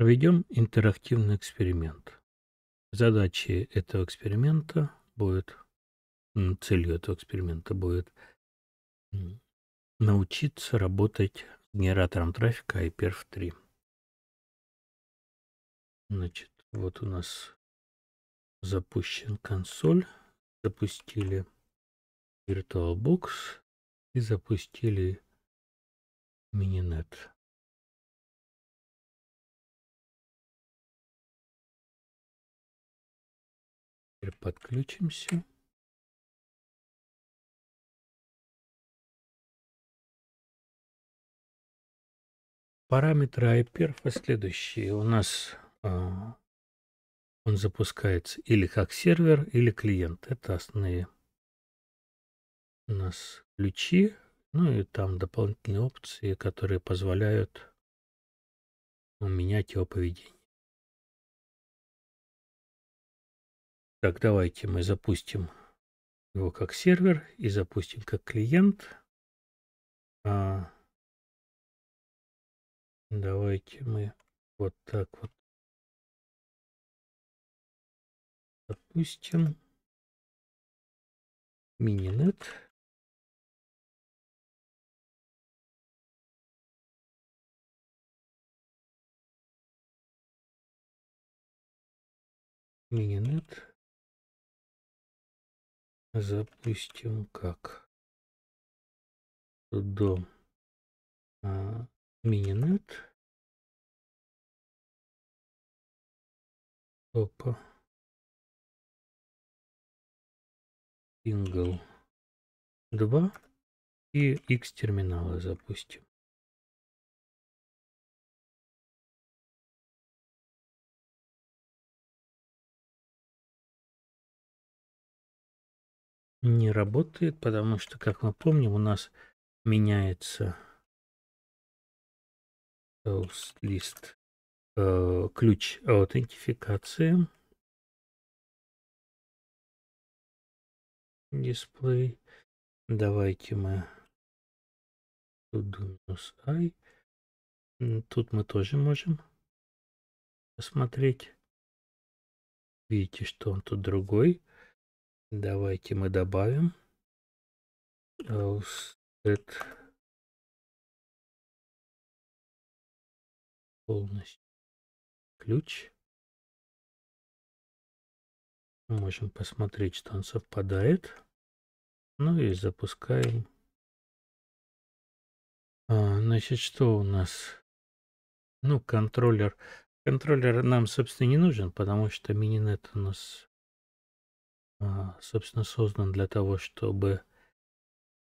Проведем интерактивный эксперимент. Задачей этого эксперимента будет, целью этого эксперимента будет научиться работать с генератором трафика IPRF3. Значит, вот у нас запущен консоль, запустили VirtualBox и запустили Мининет. Теперь подключимся. Параметры iPerf следующие. У нас а, он запускается или как сервер, или клиент. Это основные у нас ключи. Ну и там дополнительные опции, которые позволяют менять его поведение. Так, давайте мы запустим его как сервер и запустим как клиент. А, давайте мы вот так вот запустим мининет. Мининет запустим как дом а, мининет. Опа. Сингл 2 и X терминалы запустим. не работает, потому что, как мы помним, у нас меняется host list э, ключ аутентификации дисплей. Давайте мы i. Тут мы тоже можем посмотреть. Видите, что он тут другой. Давайте мы добавим set э, полностью ключ. Можем посмотреть, что он совпадает. Ну и запускаем. А, значит, что у нас? Ну, контроллер. Контроллер нам, собственно, не нужен, потому что мининет у нас а, собственно, создан для того, чтобы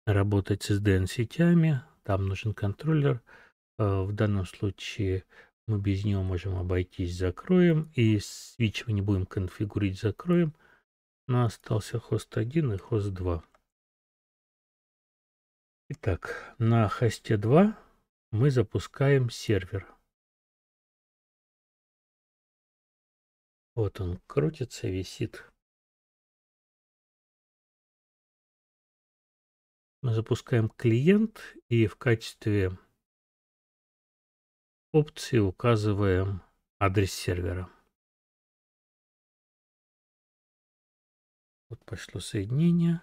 работать с DN-сетями. Там нужен контроллер. А, в данном случае мы без него можем обойтись, закроем. И свич мы не будем конфигурить, закроем. Но остался хост 1 и хост 2. Итак, на хосте 2 мы запускаем сервер. Вот он крутится, висит. Мы запускаем клиент и в качестве опции указываем адрес сервера. Вот пошло соединение.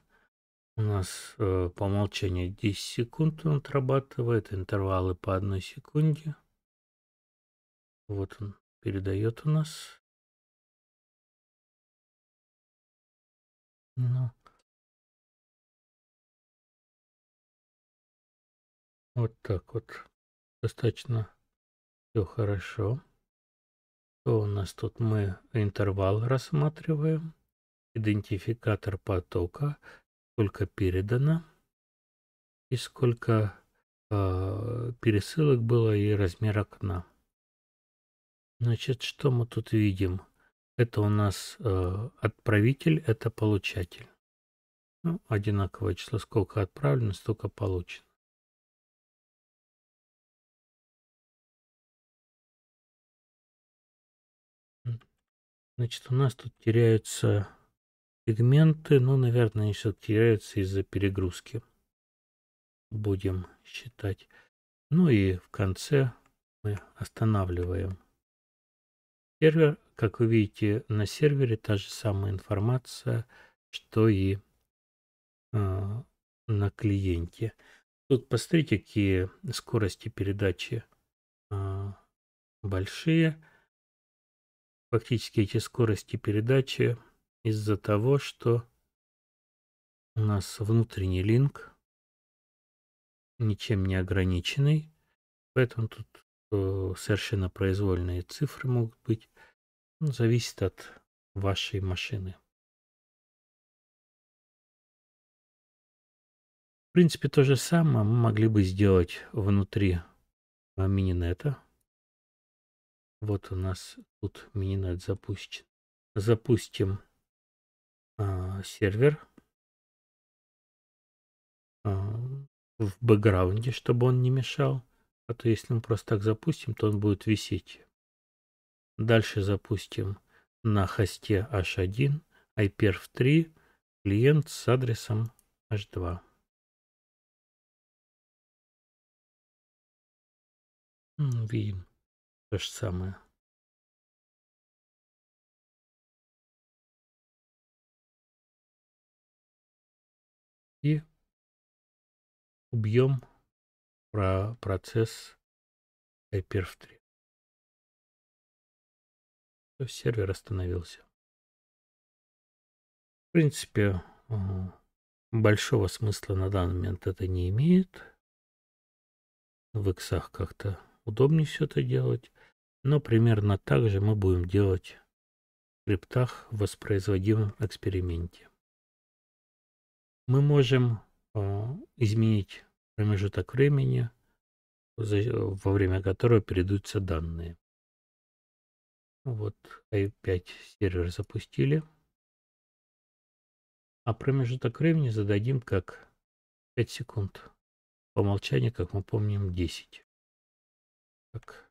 У нас э, по умолчанию 10 секунд он отрабатывает, интервалы по одной секунде. Вот он передает у нас. Ну, Вот так вот. Достаточно все хорошо. Что у нас тут? Мы интервал рассматриваем. Идентификатор потока. Сколько передано. И сколько э, пересылок было и размер окна. Значит, что мы тут видим? Это у нас э, отправитель, это получатель. Ну, одинаковое число. Сколько отправлено, столько получено. Значит, у нас тут теряются пигменты. но наверное, они все теряются из-за перегрузки. Будем считать. Ну и в конце мы останавливаем сервер. Как вы видите, на сервере та же самая информация, что и э, на клиенте. Тут посмотрите, какие скорости передачи э, большие фактически эти скорости передачи из-за того, что у нас внутренний линк ничем не ограниченный, поэтому тут э, совершенно произвольные цифры могут быть. Ну, зависит от вашей машины. В принципе, то же самое мы могли бы сделать внутри э, мининета. Вот у нас тут мининет запущен. Запустим а, сервер а, в бэкграунде, чтобы он не мешал. А то если мы просто так запустим, то он будет висеть. Дальше запустим на хосте h1, iperf3, клиент с адресом h2. Видим то же самое. И убьем про процесс Hyperv3. сервер остановился. В принципе, э, большого смысла на данный момент это не имеет. В иксах как-то удобнее все это делать. Но примерно так же мы будем делать в скриптах в воспроизводимом эксперименте. Мы можем э, изменить промежуток времени, за, во время которого передаются данные. Вот i5 сервер запустили. А промежуток времени зададим как 5 секунд. По умолчанию, как мы помним, 10. Так.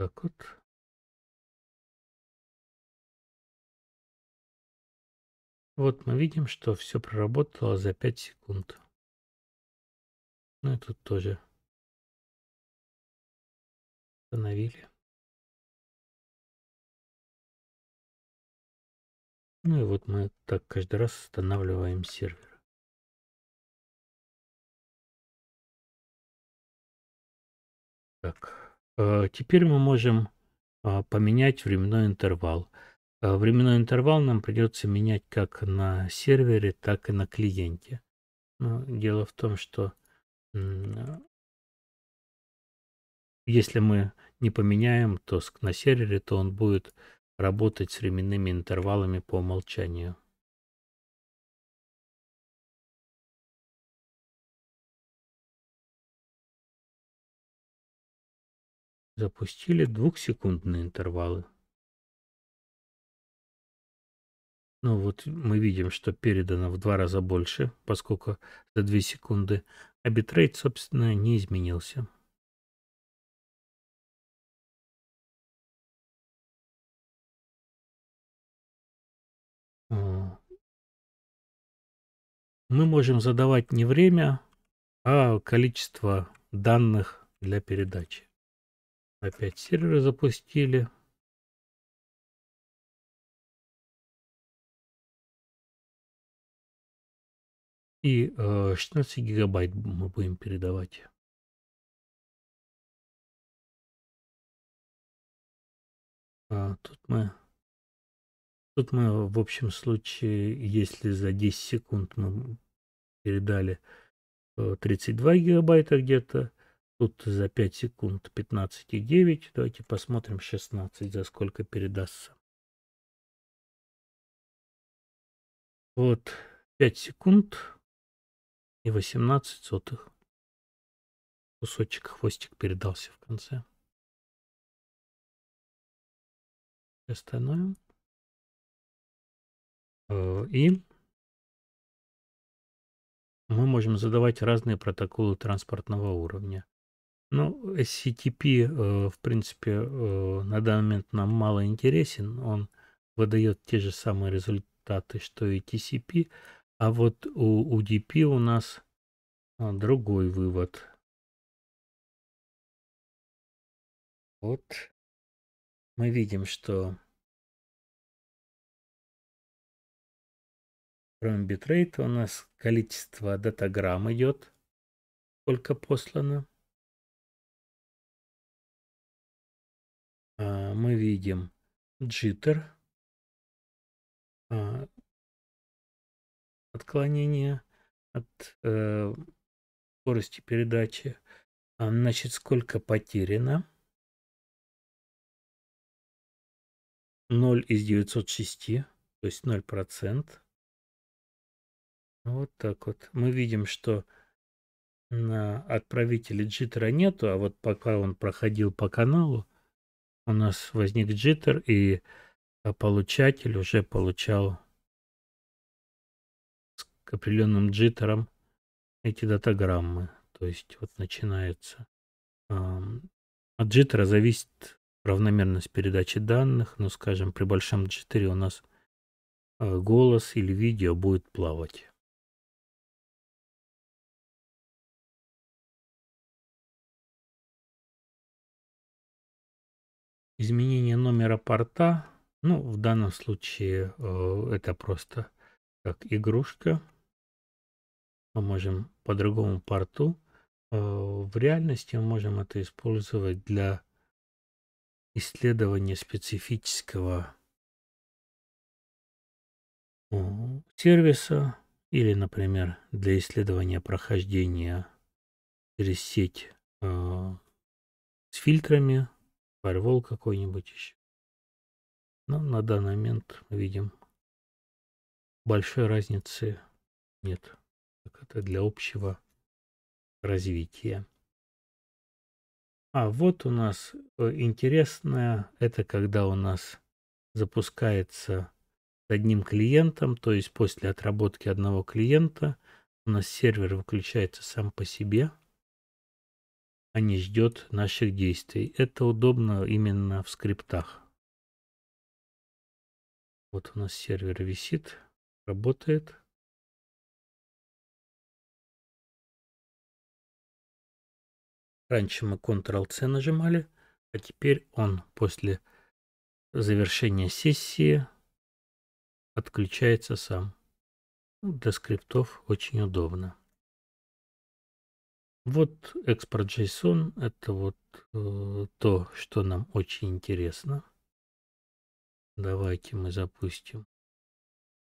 так вот. Вот мы видим, что все проработало за 5 секунд. Ну и тут тоже. установили. Ну и вот мы так каждый раз устанавливаем сервер. Так. Э, теперь мы можем а, поменять временной интервал. Э, временной интервал нам придется менять как на сервере, так и на клиенте. Но ну, дело в том, что если мы не поменяем, то на сервере, то он будет работать с временными интервалами по умолчанию. запустили двухсекундные интервалы. Ну вот мы видим, что передано в два раза больше, поскольку за две секунды, а битрейт, собственно, не изменился. Мы можем задавать не время, а количество данных для передачи. Опять серверы запустили. И э, 16 гигабайт мы будем передавать. А, тут мы... Тут мы, в общем случае, если за 10 секунд мы передали 32 э, гигабайта где-то, Тут за 5 секунд 15,9. Давайте посмотрим 16, за сколько передастся. Вот 5 секунд и 18 сотых. Кусочек хвостик передался в конце. Остановим. Э, и мы можем задавать разные протоколы транспортного уровня. Ну, SCTP, э, в принципе, э, на данный момент нам мало интересен. Он выдает те же самые результаты, что и TCP. А вот у UDP у нас а, другой вывод. Вот мы видим, что кроме битрейта у нас количество датаграмм идет, сколько послано. А, мы видим джиттер, а, отклонение от э, скорости передачи, а, значит, сколько потеряно. 0 из 906, то есть 0%. Вот так вот. Мы видим, что на отправителе джитра нету, а вот пока он проходил по каналу, у нас возник джиттер, и а, получатель уже получал с определенным джиттером эти датаграммы. То есть вот начинается. От джиттера зависит равномерность передачи данных, но, скажем, при большом джиттере у нас а, голос или видео будет плавать. изменение номера порта, ну, в данном случае э, это просто как игрушка. Мы можем по другому порту. Э, в реальности мы можем это использовать для исследования специфического сервиса или, например, для исследования прохождения через сеть э, с фильтрами фаервол какой-нибудь еще. Но на данный момент видим большой разницы нет. Так это для общего развития. А вот у нас э, интересное, это когда у нас запускается с одним клиентом, то есть после отработки одного клиента у нас сервер выключается сам по себе – а не ждет наших действий. Это удобно именно в скриптах. Вот у нас сервер висит, работает. Раньше мы Ctrl-C нажимали, а теперь он после завершения сессии отключается сам. Ну, для скриптов очень удобно. Вот экспорт JSON – это вот э, то, что нам очень интересно. Давайте мы запустим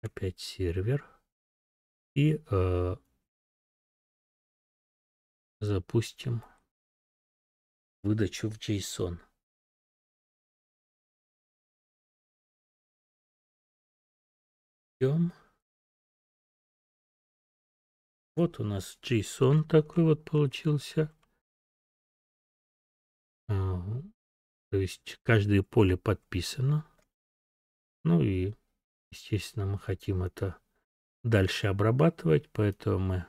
опять сервер и э, запустим выдачу в JSON. Идем. Вот у нас JSON такой вот получился. А, то есть каждое поле подписано. Ну и, естественно, мы хотим это дальше обрабатывать, поэтому мы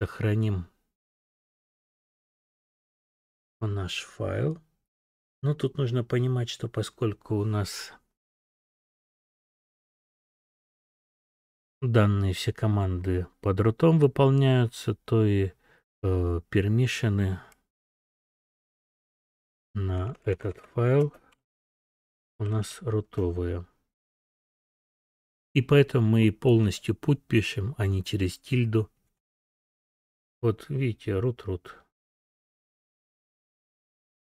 сохраним наш файл. Но тут нужно понимать, что поскольку у нас данные все команды под рутом выполняются, то и э, на этот файл у нас рутовые. И поэтому мы полностью путь пишем, а не через тильду. Вот видите, root-root.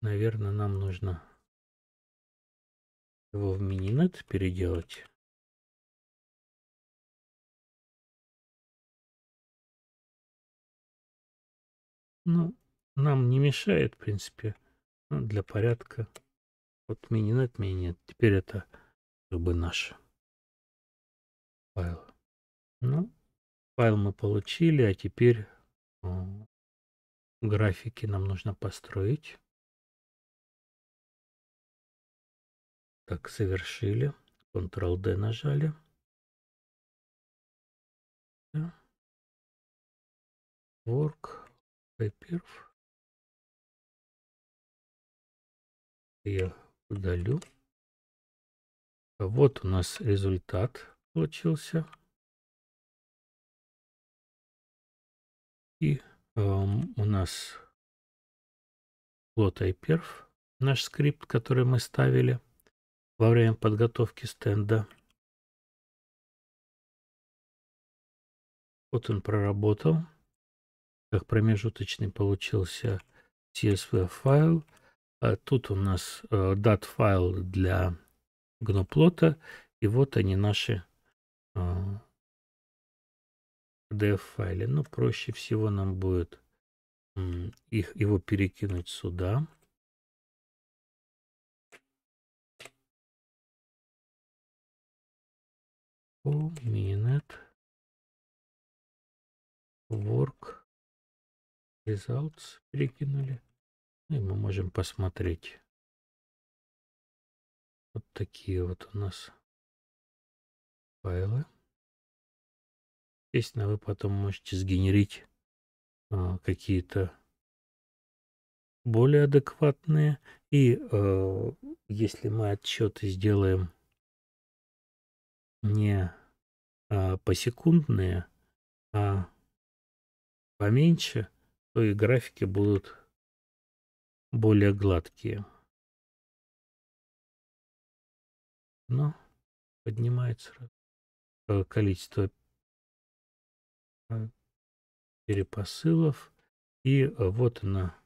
Наверное, нам нужно его в мининет переделать. Ну, нам не мешает, в принципе, ну, для порядка. Вот Отменен, отменен. Теперь это как бы наш файл. Ну, файл мы получили, а теперь о, графики нам нужно построить. Так, совершили. Ctrl-D нажали. Work. Paper. Я удалю. Вот у нас результат получился. И э, у нас plot iperf, наш скрипт, который мы ставили во время подготовки стенда. Вот он проработал как промежуточный получился CSV файл. А тут у нас э, dat файл для гноплота. И вот они наши э, PDF файли. Но ну, проще всего нам будет их, его перекинуть сюда. Minute work Results перекинули. Ну, и мы можем посмотреть. Вот такие вот у нас файлы. Естественно, вы потом можете сгенерить а, какие-то более адекватные. И э, если мы отчеты сделаем не э, посекундные, а поменьше, то и графики будут более гладкие. Но поднимается э, количество э, перепосылов. И э, вот она,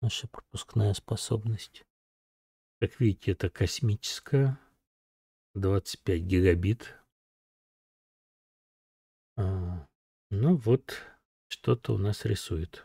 наша пропускная способность. Как видите, это космическая, 25 гигабит. А, ну вот, что-то у нас рисует.